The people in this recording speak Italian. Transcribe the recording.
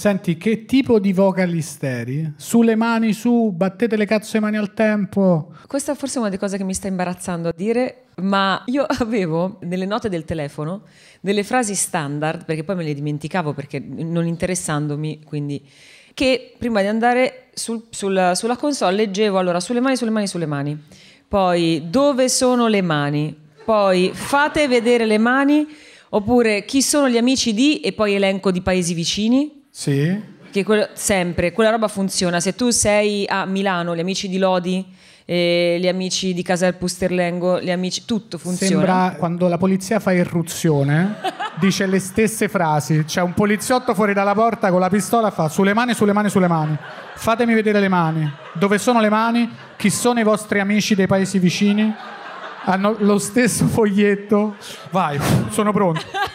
Senti, che tipo di vocalisteri? Sulle mani su, battete le cazzo le mani al tempo. Questa forse è una delle cose che mi sta imbarazzando a dire, ma io avevo nelle note del telefono delle frasi standard, perché poi me le dimenticavo perché non interessandomi, quindi che prima di andare sul, sul, sulla console leggevo allora sulle mani, sulle mani, sulle mani. Poi dove sono le mani? Poi fate vedere le mani oppure chi sono gli amici di e poi elenco di paesi vicini sì. Che quello, sempre, quella roba funziona. Se tu sei a Milano, gli amici di Lodi, eh, gli amici di Casal Pusterlengo, gli amici, tutto funziona. Sembra quando la polizia fa irruzione, dice le stesse frasi. C'è un poliziotto fuori dalla porta con la pistola fa sulle mani, sulle mani, sulle mani. Fatemi vedere le mani. Dove sono le mani? Chi sono i vostri amici dei paesi vicini? Hanno lo stesso foglietto. Vai, sono pronto.